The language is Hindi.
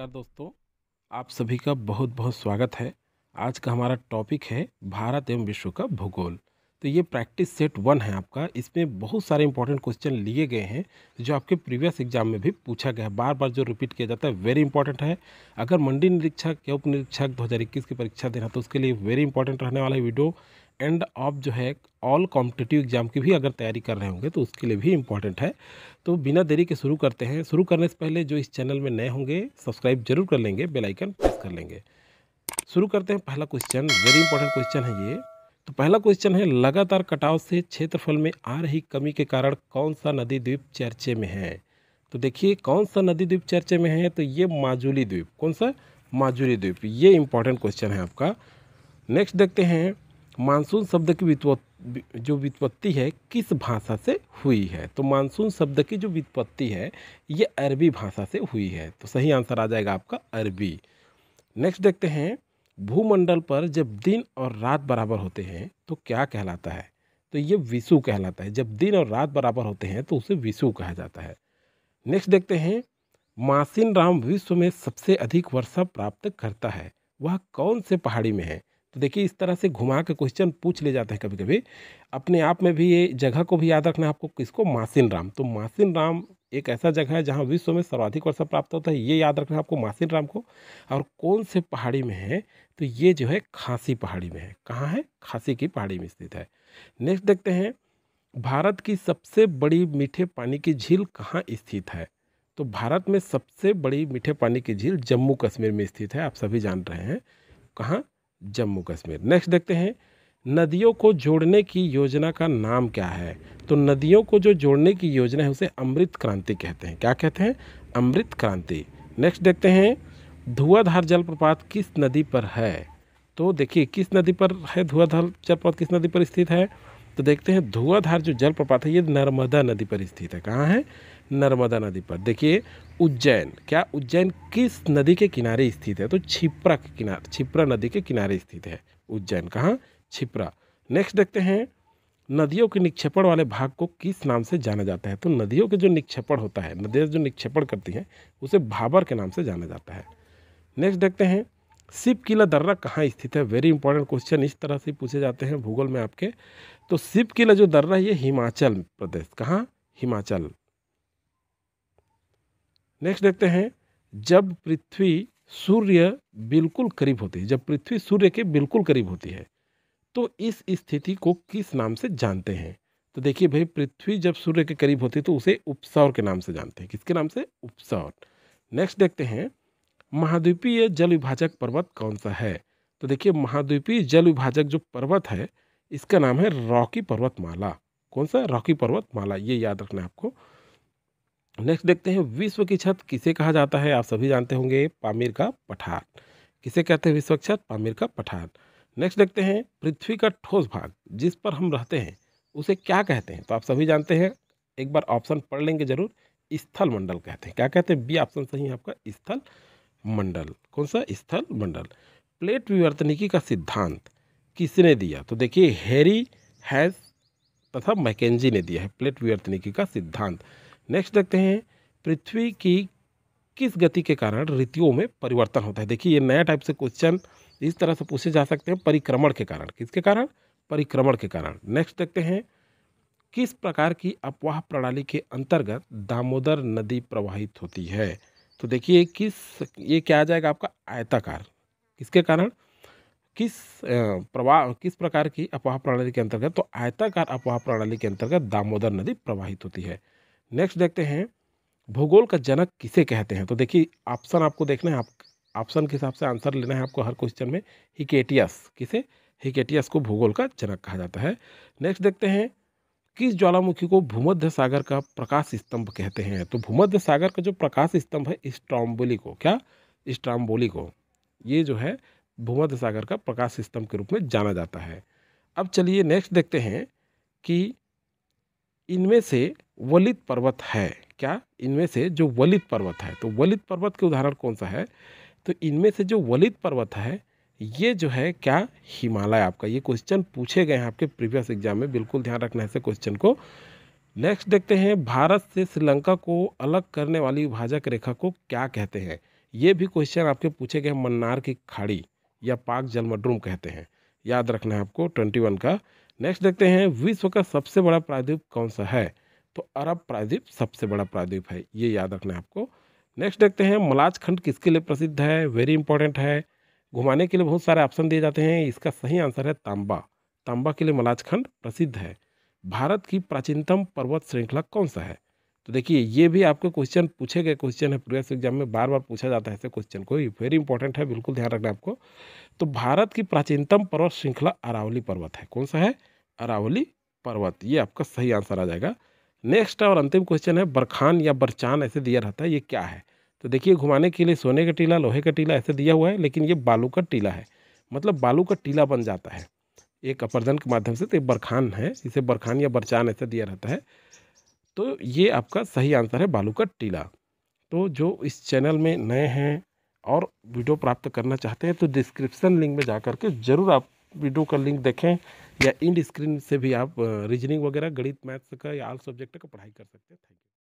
नमस्कार दोस्तों आप सभी का बहुत बहुत स्वागत है आज का हमारा टॉपिक है भारत एवं विश्व का भूगोल तो ये प्रैक्टिस सेट वन है आपका इसमें बहुत सारे इंपॉर्टेंट क्वेश्चन लिए गए हैं जो आपके प्रीवियस एग्जाम में भी पूछा गया है बार बार जो रिपीट किया जाता है वेरी इंपॉर्टेंट है अगर मंडी निरीक्षक या उप निरीक्षक दो हज़ार इक्कीस की परीक्षा देना तो उसके लिए वेरी इंपॉर्टेंट रहने वाला है वीडियो एंड आप जो है ऑल कॉम्पिटिटिव एग्ज़ाम की भी अगर तैयारी कर रहे होंगे तो उसके लिए भी इम्पॉर्टेंट है तो बिना देरी के शुरू करते हैं शुरू करने से पहले जो इस चैनल में नए होंगे सब्सक्राइब जरूर कर लेंगे बेलाइकन प्रेस कर लेंगे शुरू करते हैं पहला क्वेश्चन वेरी इंपॉर्टेंट क्वेश्चन है ये तो पहला क्वेश्चन है लगातार कटाव से क्षेत्रफल में आ रही कमी के कारण कौन सा नदी द्वीप चर्चे में है तो देखिए कौन सा नदी द्वीप चर्चे में है तो ये माजुली द्वीप कौन सा माजुली द्वीप ये इंपॉर्टेंट क्वेश्चन है आपका नेक्स्ट देखते हैं मानसून शब्द की जो वित्पत्ति है किस भाषा से हुई है तो मानसून शब्द की जो वित्पत्ति है ये अरबी भाषा से हुई है तो सही आंसर आ जाएगा आपका अरबी नेक्स्ट देखते हैं भूमंडल पर जब दिन और रात बराबर होते हैं तो क्या कहलाता है तो ये विषु कहलाता है जब दिन और रात बराबर होते हैं तो उसे विषु कहा जाता है नेक्स्ट देखते हैं मासिन राम विश्व में सबसे अधिक वर्षा प्राप्त करता है वह कौन से पहाड़ी में है तो देखिए इस तरह से घुमा के क्वेश्चन पूछ ले जाते हैं कभी कभी अपने आप में भी ये जगह को भी याद रखना है आपको किसको मासिन राम तो मासिन राम एक ऐसा जगह है जहाँ विश्व में सर्वाधिक वर्षा प्राप्त होता है ये याद रखना है आपको मासिन राम को और कौन से पहाड़ी में है तो ये जो है खांसी पहाड़ी में है कहाँ है खांसी की पहाड़ी में स्थित है नेक्स्ट देखते हैं भारत की सबसे बड़ी मीठे पानी की झील कहाँ स्थित है तो भारत में सबसे बड़ी मीठे पानी की झील जम्मू कश्मीर में स्थित है आप सभी जान रहे हैं कहाँ जम्मू कश्मीर नेक्स्ट देखते हैं नदियों को जोड़ने की योजना का नाम क्या है तो नदियों को जो जोड़ने की योजना है उसे अमृत क्रांति कहते हैं क्या कहते हैं अमृत क्रांति नेक्स्ट देखते हैं धुआंधार जलप्रपात किस नदी पर है तो देखिए किस नदी पर है धुआंधार जलप्रपात किस नदी पर स्थित है तो देखते हैं धुआंधार जो जलप्रपात है ये नर्मदा नदी पर स्थित है कहाँ है नर्मदा नदी पर देखिए उज्जैन क्या उज्जैन किस नदी के किनारे स्थित है तो छिप्रा के किनारे छिप्रा नदी के किनारे स्थित है उज्जैन कहाँ छिप्रा नेक्स्ट देखते हैं नदियों के निक्षेपण वाले भाग को किस नाम से जाना जाता है तो नदियों के जो निक्षेपण होता है नदियाँ जो निक्षेपण करती हैं उसे भाबर के नाम से जाना जाता है नेक्स्ट देखते हैं शिव किला दर्रा कहाँ स्थित है वेरी इंपॉर्टेंट क्वेश्चन इस तरह से पूछे जाते हैं भूगोल में आपके तो शिव किला जो दर्रा है ये हिमाचल प्रदेश कहाँ हिमाचल नेक्स्ट देखते हैं जब पृथ्वी सूर्य बिल्कुल करीब होती है जब पृथ्वी सूर्य के बिल्कुल करीब होती है तो इस स्थिति को किस नाम से जानते हैं तो देखिए भाई पृथ्वी जब सूर्य के करीब होती है तो उसे उपसौर के नाम से जानते हैं किसके नाम से उपसौर नेक्स्ट देखते हैं महाद्वीपीय जल विभाजक पर्वत कौन सा है तो देखिए महाद्वीपीय जल विभाजक जो पर्वत है इसका नाम है रॉकी पर्वतमाला कौन सा रॉकी पर्वतमाला ये याद रखना है आपको नेक्स्ट देखते हैं विश्व की छत किसे कहा जाता है आप सभी जानते होंगे पामिर का पठार किसे कहते हैं विश्व की छत पामिर का पठार नेक्स्ट देखते हैं पृथ्वी का ठोस भाग जिस पर हम रहते हैं उसे क्या कहते हैं तो आप सभी जानते हैं एक बार ऑप्शन पढ़ लेंगे जरूर स्थल मंडल कहते हैं क्या कहते हैं बी ऑप्शन सही है आपका स्थल मंडल कौन सा स्थल मंडल प्लेट विवर्तनिकी का सिद्धांत किसने दिया तो देखिए हैरी हैज तथा मैकेजी ने दिया है प्लेट विवर्तनिकी का सिद्धांत नेक्स्ट देखते हैं पृथ्वी की किस गति के कारण ऋतुओं में परिवर्तन होता है देखिए ये नया टाइप से क्वेश्चन इस तरह से पूछे जा सकते हैं परिक्रमण के कारण किसके कारण परिक्रमण के कारण नेक्स्ट देखते हैं किस प्रकार की अपवाह प्रणाली के अंतर्गत दामोदर नदी प्रवाहित होती है तो देखिए किस ये क्या आ जाएगा आपका आयताकार किसके कारण किस प्रवाह किस प्रकार की अपवाह प्रणाली के अंतर्गत तो आयताकार अपवाह प्रणाली के अंतर्गत दामोदर नदी प्रवाहित होती है नेक्स्ट देखते हैं भूगोल का जनक किसे कहते हैं तो देखिए ऑप्शन आपको देखना है आप ऑप्शन के हिसाब से आंसर लेना है आपको हर क्वेश्चन में हिकेटियस किसे हिकेटियस को भूगोल का जनक कहा जाता है नेक्स्ट देखते हैं किस ज्वालामुखी को भूमध्य सागर का प्रकाश स्तंभ कहते हैं तो भूमध्य सागर का जो प्रकाश स्तंभ है स्ट्राम्बोली को क्या स्ट्राम्बोली को ये जो है भूमध्य सागर का प्रकाश स्तंभ के रूप में जाना जाता है अब चलिए नेक्स्ट देखते हैं कि इनमें से वलित पर्वत है क्या इनमें से जो वलित पर्वत है तो वलित पर्वत के उदाहरण कौन सा है तो इनमें से जो वलित पर्वत है ये जो है क्या हिमालय आपका ये क्वेश्चन पूछे गए हैं आपके प्रीवियस एग्जाम में बिल्कुल ध्यान रखना है क्वेश्चन को नेक्स्ट देखते हैं भारत से श्रीलंका को अलग करने वाली विभाजक रेखा को क्या कहते हैं ये भी क्वेश्चन आपके पूछे गए मन्नार की खाड़ी या पाक जलमड्रूम कहते हैं याद रखना है आपको ट्वेंटी वन का नेक्स्ट देखते हैं विश्व का सबसे बड़ा प्रायद्वीप कौन सा है तो अरब प्रायद्वीप सबसे बड़ा प्रायद्वीप है ये याद रखना है आपको नेक्स्ट देखते हैं मलाज खंड किसके लिए प्रसिद्ध है वेरी इंपॉर्टेंट है घुमाने के लिए बहुत सारे ऑप्शन दिए जाते हैं इसका सही आंसर है तांबा तांबा के लिए मलाज खंड प्रसिद्ध है भारत की प्राचीनतम पर्वत श्रृंखला कौन सा है तो देखिए ये भी आपको क्वेश्चन पूछे गए क्वेश्चन है प्रीवियस एग्जाम में बार बार पूछा जाता है ऐसे क्वेश्चन को वेरी इंपॉर्टेंट है बिल्कुल ध्यान रखना आपको तो भारत की प्राचीनतम पर्वत श्रृंखला अरावली पर्वत है कौन सा है अरावली पर्वत ये आपका सही आंसर आ जाएगा नेक्स्ट और अंतिम क्वेश्चन है बरखान या बरचान ऐसे दिया रहता है ये क्या है तो देखिए घुमाने के लिए सोने का टीला लोहे का टीला ऐसे दिया हुआ है लेकिन ये बालू का टीला है मतलब बालू का टीला बन जाता है एक अपर्दन के माध्यम से तो ये बरखान है इसे बरखान या बरचान ऐसे दिया रहता है तो ये आपका सही आंसर है बालू का टीला तो जो इस चैनल में नए हैं और वीडियो प्राप्त करना चाहते हैं तो डिस्क्रिप्सन लिंक में जा कर के ज़रूर आप वीडियो का लिंक देखें या इंड स्क्रीन से भी आप रीजनिंग वगैरह गणित मैथ्स का या आल सब्जेक्ट का पढ़ाई कर सकते हैं थैंक यू